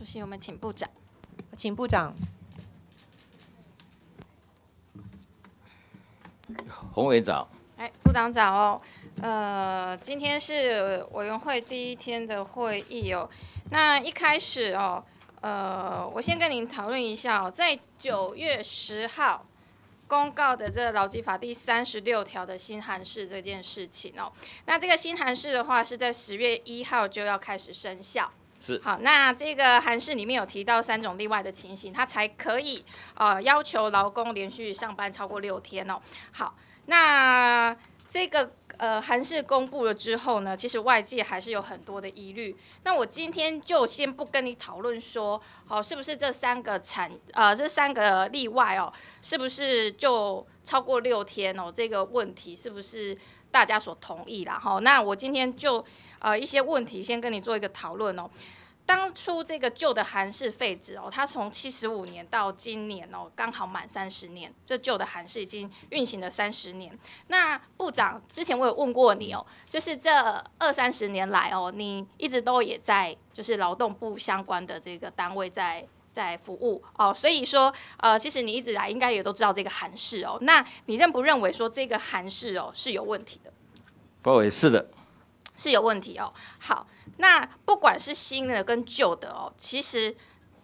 主席，我们请部长，请部长。洪委早，长。哎，部长早哦。呃，今天是委员会第一天的会议哦。那一开始哦，呃，我先跟您讨论一下哦，在九月十号公告的这个劳基法第三十六条的新函式这件事情哦。那这个新函式的话，是在十月一号就要开始生效。是好，那这个韩式里面有提到三种例外的情形，他才可以呃要求劳工连续上班超过六天哦。好，那这个呃韩式公布了之后呢，其实外界还是有很多的疑虑。那我今天就先不跟你讨论说，好是不是这三个产呃这三个例外哦，是不是就超过六天哦这个问题是不是？大家所同意啦，哈，那我今天就呃一些问题先跟你做一个讨论哦。当初这个旧的韩式废纸哦，它从七十五年到今年哦，刚好满三十年，这旧的韩式已经运行了三十年。那部长之前我有问过你哦，就是这二三十年来哦，你一直都也在就是劳动部相关的这个单位在。在服务哦，所以说，呃，其实你一直来应该也都知道这个韩式哦。那你认不认为说这个韩式哦是有问题的？包伟是的，是有问题哦。好，那不管是新的跟旧的哦，其实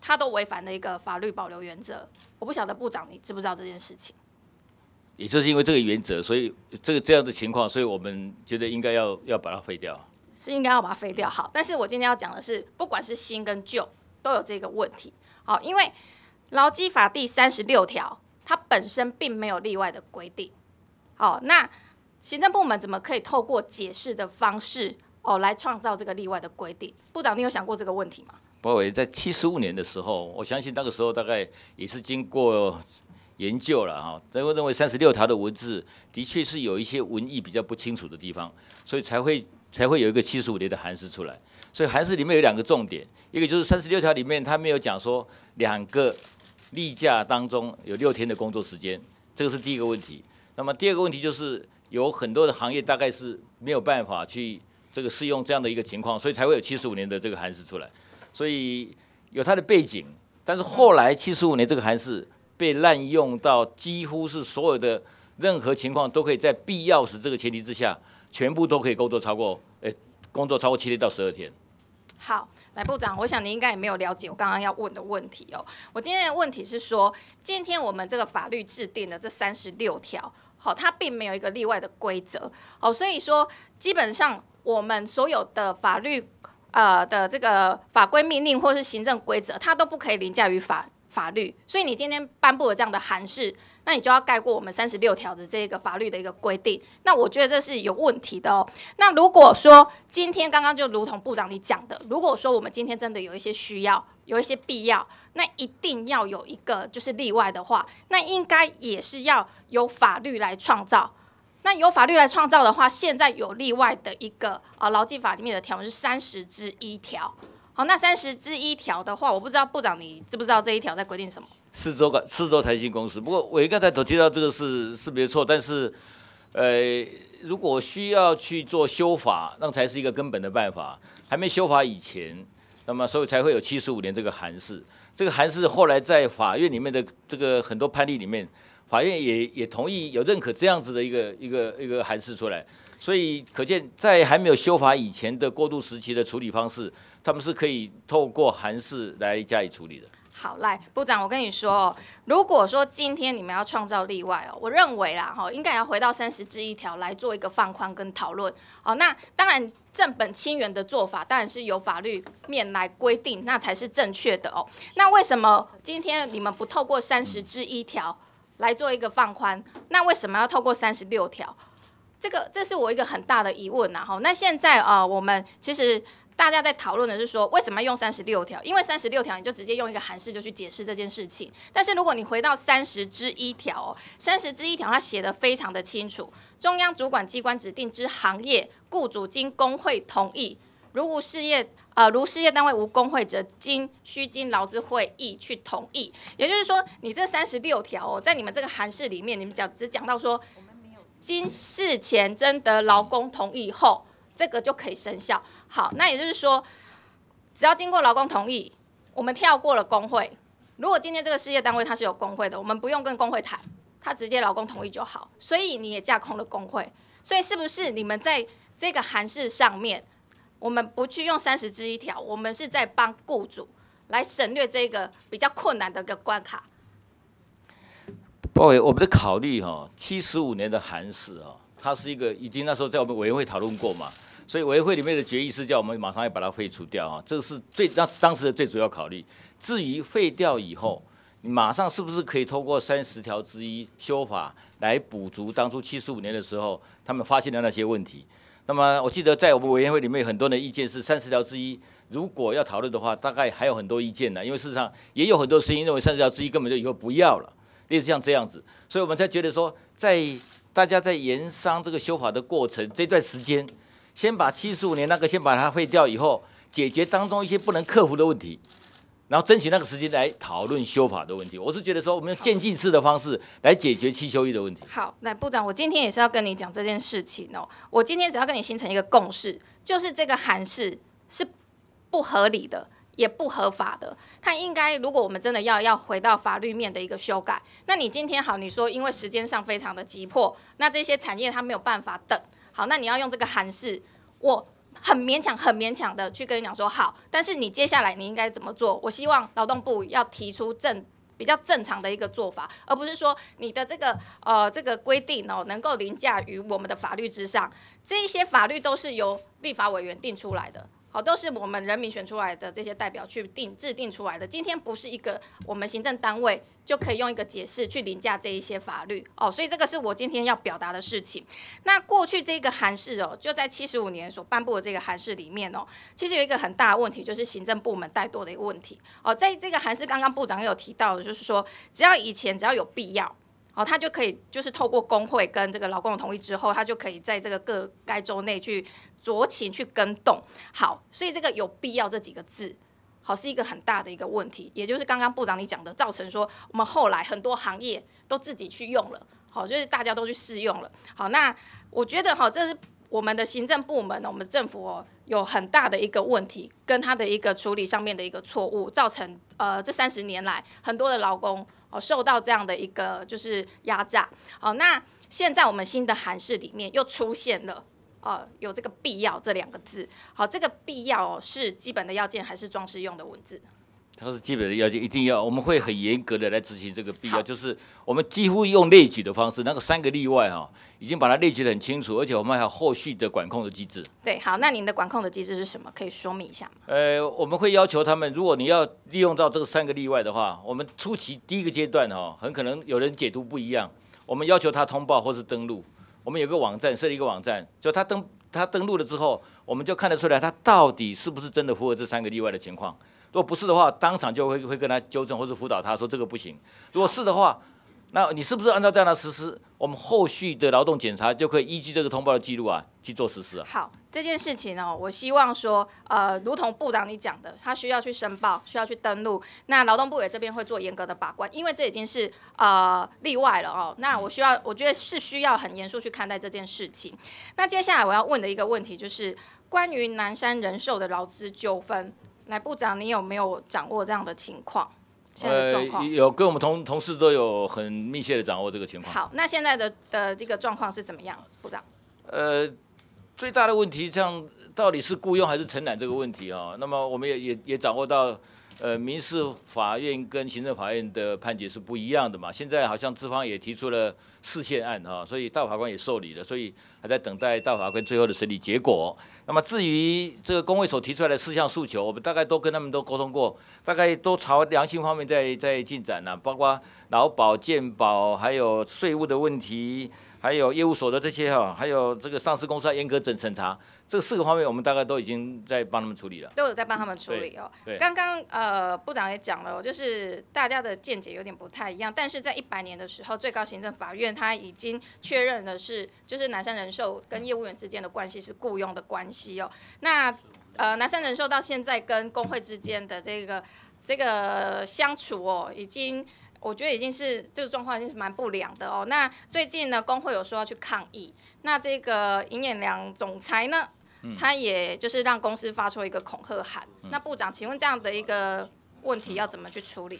它都违反了一个法律保留原则。我不晓得部长你知不知道这件事情。也就是因为这个原则，所以这个这样的情况，所以我们觉得应该要要把它废掉。是应该要把它废掉好。但是我今天要讲的是，不管是新跟旧，都有这个问题。哦，因为劳基法第三十六条，它本身并没有例外的规定。哦，那行政部门怎么可以透过解释的方式，哦，来创造这个例外的规定？部长，你有想过这个问题吗？包伟在七十五年的时候，我相信那个时候大概也是经过研究了哈，认为认为三十六条的文字的确是有一些文意比较不清楚的地方，所以才会。才会有一个七十五年的寒事出来，所以寒事里面有两个重点，一个就是三十六条里面他没有讲说两个例假当中有六天的工作时间，这个是第一个问题。那么第二个问题就是有很多的行业大概是没有办法去这个适用这样的一个情况，所以才会有七十五年的这个寒事出来，所以有它的背景。但是后来七十五年这个寒事被滥用到几乎是所有的任何情况都可以在必要时这个前提之下。全部都可以工作超过，哎，工作超过七天到十二天。好，来部长，我想您应该也没有了解我刚刚要问的问题哦。我今天的问题是说，今天我们这个法律制定的这三十六条，好，它并没有一个例外的规则，好，所以说基本上我们所有的法律，呃的这个法规、命令或是行政规则，它都不可以凌驾于法法律。所以你今天颁布了这样的函式。那你就要盖过我们三十六条的这个法律的一个规定，那我觉得这是有问题的哦。那如果说今天刚刚就如同部长你讲的，如果说我们今天真的有一些需要，有一些必要，那一定要有一个就是例外的话，那应该也是要有法律来创造。那由法律来创造的话，现在有例外的一个啊，劳基法里面的条文是三十之一条。好，那三十之一条的话，我不知道部长你知不知道这一条在规定什么？四周港，四周台新公司。不过我刚才都提到这个是是没错，但是，呃，如果需要去做修法，那才是一个根本的办法。还没修法以前，那么所以才会有七十五年这个函式。这个函式后来在法院里面的这个很多判例里面，法院也也同意有认可这样子的一个一个一个函式出来。所以可见，在还没有修法以前的过渡时期的处理方式，他们是可以透过函式来加以处理的。好，来，部长，我跟你说哦，如果说今天你们要创造例外哦，我认为啦哈，应该要回到三十之一条来做一个放宽跟讨论。哦，那当然正本清源的做法当然是由法律面来规定，那才是正确的哦。那为什么今天你们不透过三十之一条来做一个放宽？那为什么要透过三十六条？这个这是我一个很大的疑问呐。哈，那现在啊，我们其实。大家在讨论的是说，为什么要用三十六条？因为三十六条你就直接用一个函式就去解释这件事情。但是如果你回到三十之一条，三十之一条它写的非常的清楚，中央主管机关指定之行业，雇主经工会同意，如无事业，呃，如事业单位无工会者，经需经劳资会议去同意。也就是说，你这三十六条哦，在你们这个函式里面，你们讲只讲到说，经事前征得劳工同意后。这个就可以生效。好，那也就是说，只要经过劳工同意，我们跳过了工会。如果今天这个事业单位它是有工会的，我们不用跟工会谈，他直接劳工同意就好。所以你也架空了工会。所以是不是你们在这个函释上面，我们不去用三十之一条，我们是在帮雇主来省略这个比较困难的一个关卡？鲍委，我们的考虑哈，七十五年的函释啊，它是一个已经那时候在我们委员会讨论过嘛。所以委员会里面的决议是叫我们马上要把它废除掉啊，这个是最当当时的最主要考虑。至于废掉以后，你马上是不是可以透过三十条之一修法来补足当初七十五年的时候他们发现的那些问题？那么我记得在我们委员会里面有很多的意见是，三十条之一如果要讨论的话，大概还有很多意见呢，因为事实上也有很多声音认为三十条之一根本就以后不要了，类似像这样子，所以我们才觉得说，在大家在盐商这个修法的过程这段时间。先把七十五年那个先把它废掉，以后解决当中一些不能克服的问题，然后争取那个时间来讨论修法的问题。我是觉得说，我们用渐进式的方式来解决七修一的问题。好，来部长，我今天也是要跟你讲这件事情哦。我今天只要跟你形成一个共识，就是这个函释是不合理的，也不合法的。它应该，如果我们真的要要回到法律面的一个修改，那你今天好，你说因为时间上非常的急迫，那这些产业它没有办法等。好，那你要用这个函式，我很勉强、很勉强的去跟你讲说好，但是你接下来你应该怎么做？我希望劳动部要提出正比较正常的一个做法，而不是说你的这个呃这个规定哦能够凌驾于我们的法律之上，这一些法律都是由立法委员定出来的。哦，都是我们人民选出来的这些代表去定制定出来的。今天不是一个我们行政单位就可以用一个解释去凌驾这一些法律哦，所以这个是我今天要表达的事情。那过去这个韩释哦，就在七十五年所颁布的这个韩释里面哦，其实有一个很大的问题，就是行政部门怠惰的一个问题哦。在这个韩释刚刚部长有提到，就是说只要以前只要有必要哦，他就可以就是透过工会跟这个劳工的同意之后，他就可以在这个各该州内去。酌情去跟动，好，所以这个有必要这几个字，好是一个很大的一个问题，也就是刚刚部长你讲的，造成说我们后来很多行业都自己去用了，好，就是大家都去试用了，好，那我觉得哈，这是我们的行政部门，我们政府哦，有很大的一个问题，跟他的一个处理上面的一个错误，造成呃这三十年来很多的劳工哦受到这样的一个就是压榨，好，那现在我们新的韩释里面又出现了。哦，有这个必要这两个字，好，这个必要是基本的要件还是装饰用的文字？它是基本的要件，一定要，我们会很严格的来执行这个必要，就是我们几乎用列举的方式，那个三个例外哈，已经把它列举的很清楚，而且我们还有后续的管控的机制。对，好，那您的管控的机制是什么？可以说明一下吗？呃，我们会要求他们，如果你要利用到这个三个例外的话，我们初期第一个阶段哈，很可能有人解读不一样，我们要求他通报或是登录。我们有个网站，设立一个网站，就他登他登录了之后，我们就看得出来他到底是不是真的符合这三个例外的情况。如果不是的话，当场就会会跟他纠正或者辅导他，说这个不行。如果是的话，那你是不是按照这样的实施，我们后续的劳动检查就可以依据这个通报的记录啊去做实施啊？好，这件事情哦，我希望说，呃，如同部长你讲的，他需要去申报，需要去登录，那劳动部也这边会做严格的把关，因为这已经是呃例外了哦。那我需要，我觉得是需要很严肃去看待这件事情。那接下来我要问的一个问题就是关于南山人寿的劳资纠纷，来部长，你有没有掌握这样的情况？呃，有跟我们同同事都有很密切的掌握这个情况。好，那现在的的这个状况是怎么样，部长？呃，最大的问题，这样到底是雇佣还是承揽这个问题啊？那么我们也也也掌握到。呃，民事法院跟行政法院的判决是不一样的嘛。现在好像资方也提出了四项案哈，所以大法官也受理了，所以还在等待大法官最后的审理结果。那么至于这个工会所提出来的四项诉求，我们大概都跟他们都沟通过，大概都朝良性方面在在进展了，包括劳保、健保还有税务的问题。还有业务所的这些哈，还有这个上市公司要严格整审查，这四个方面我们大概都已经在帮他们处理了。都有在帮他们处理哦。刚刚呃部长也讲了，就是大家的见解有点不太一样，但是在一百年的时候，最高行政法院他已经确认的是，就是南山人寿跟业务员之间的关系是雇佣的关系哦。那呃南山人寿到现在跟工会之间的这个这个相处哦，已经。我觉得已经是这个状况，已经是蛮不良的哦。那最近呢，工会有说要去抗议，那这个银燕良总裁呢，他也就是让公司发出一个恐吓函。那部长，请问这样的一个问题要怎么去处理？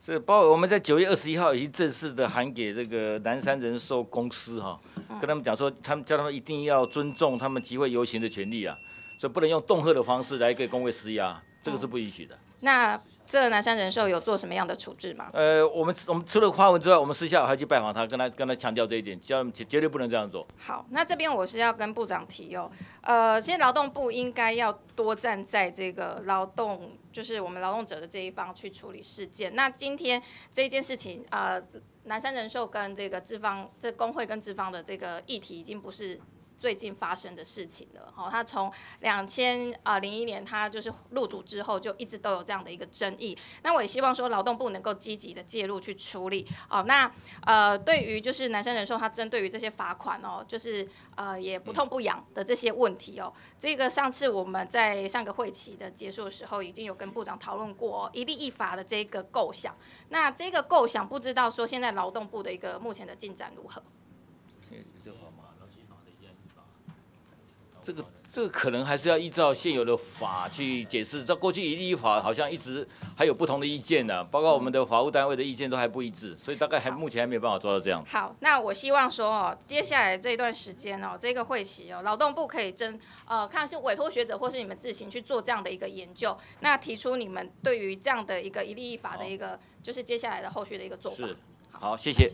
这包括我们在九月二十一号已经正式的函给这个南山人寿公司哈，跟他们讲说，他们叫他们一定要尊重他们集会游行的权利啊，所以不能用恫吓的方式来给工会施压。这个是不允许的。那这个南山人寿有做什么样的处置吗？呃，我们我们除了发文之外，我们私下还去拜访他，跟他跟他强调这一点，叫他们绝绝对不能这样做。好，那这边我是要跟部长提哦，呃，现在劳动部应该要多站在这个劳动，就是我们劳动者的这一方去处理事件。那今天这一件事情，呃，南山人寿跟这个资方，这工会跟资方的这个议题，已经不是。最近发生的事情了，好，他从两千啊零一年他就是入主之后就一直都有这样的一个争议，那我也希望说劳动部能够积极的介入去处理，好，那呃对于就是男生人寿他针对于这些罚款哦，就是呃也不痛不痒的这些问题哦，这个上次我们在上个会期的结束的时候已经有跟部长讨论过一例一罚的这个构想，那这个构想不知道说现在劳动部的一个目前的进展如何？这个这个可能还是要依照现有的法去解释，在过去一立法好像一直还有不同的意见呢，包括我们的法务单位的意见都还不一致，所以大概还目前还没有办法做到这样。好，那我希望说哦，接下来这一段时间哦，这个会期哦，劳动部可以征呃，看是委托学者或是你们自行去做这样的一个研究，那提出你们对于这样的一个一立法的一个，就是接下来的后续的一个做法。好，谢谢。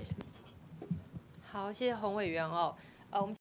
好，谢谢洪委员哦，呃，我们。